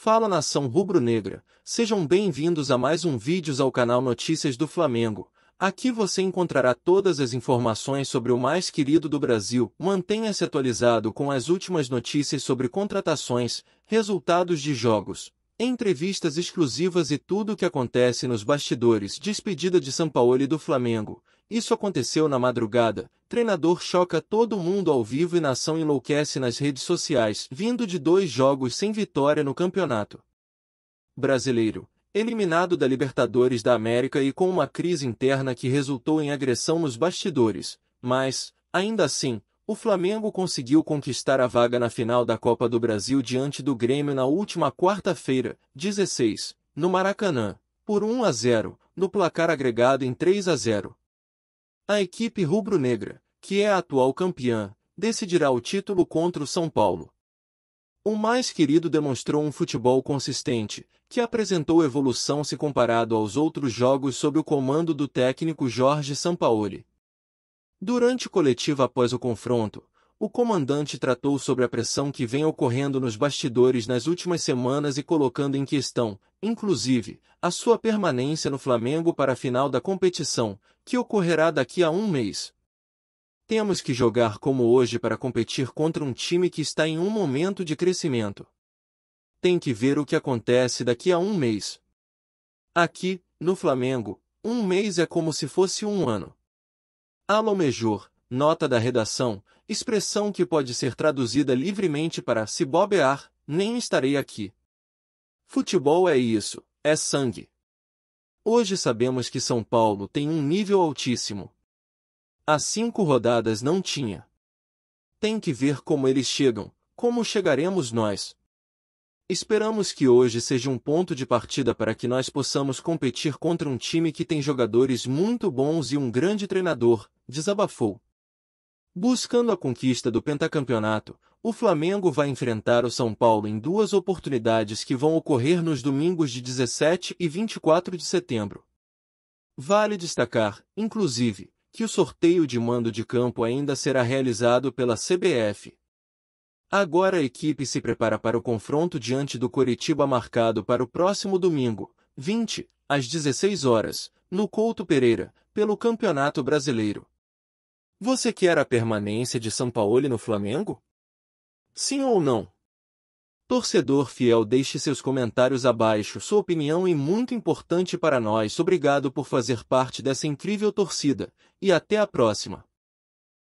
Fala nação rubro-negra, sejam bem-vindos a mais um vídeos ao canal Notícias do Flamengo. Aqui você encontrará todas as informações sobre o mais querido do Brasil. Mantenha-se atualizado com as últimas notícias sobre contratações, resultados de jogos, entrevistas exclusivas e tudo o que acontece nos bastidores. Despedida de São Paulo e do Flamengo. Isso aconteceu na madrugada, Treinador choca todo mundo ao vivo e nação enlouquece nas redes sociais, vindo de dois jogos sem vitória no campeonato. Brasileiro, eliminado da Libertadores da América e com uma crise interna que resultou em agressão nos bastidores, mas, ainda assim, o Flamengo conseguiu conquistar a vaga na final da Copa do Brasil diante do Grêmio na última quarta-feira, 16, no Maracanã, por 1 a 0, no placar agregado em 3 a 0. A equipe rubro-negra, que é a atual campeã, decidirá o título contra o São Paulo. O mais querido demonstrou um futebol consistente, que apresentou evolução se comparado aos outros jogos sob o comando do técnico Jorge Sampaoli. Durante coletiva após o confronto, o comandante tratou sobre a pressão que vem ocorrendo nos bastidores nas últimas semanas e colocando em questão, inclusive, a sua permanência no Flamengo para a final da competição, que ocorrerá daqui a um mês. Temos que jogar como hoje para competir contra um time que está em um momento de crescimento. Tem que ver o que acontece daqui a um mês. Aqui, no Flamengo, um mês é como se fosse um ano. Alomejor, Nota da redação, expressão que pode ser traduzida livremente para se bobear, nem estarei aqui. Futebol é isso, é sangue. Hoje sabemos que São Paulo tem um nível altíssimo. Há cinco rodadas não tinha. Tem que ver como eles chegam, como chegaremos nós. Esperamos que hoje seja um ponto de partida para que nós possamos competir contra um time que tem jogadores muito bons e um grande treinador, desabafou. Buscando a conquista do pentacampeonato, o Flamengo vai enfrentar o São Paulo em duas oportunidades que vão ocorrer nos domingos de 17 e 24 de setembro. Vale destacar, inclusive, que o sorteio de mando de campo ainda será realizado pela CBF. Agora a equipe se prepara para o confronto diante do Coritiba marcado para o próximo domingo, 20, às 16 horas, no Couto Pereira, pelo Campeonato Brasileiro. Você quer a permanência de São Paulo no Flamengo? Sim ou não? Torcedor fiel, deixe seus comentários abaixo. Sua opinião é muito importante para nós. Obrigado por fazer parte dessa incrível torcida e até a próxima.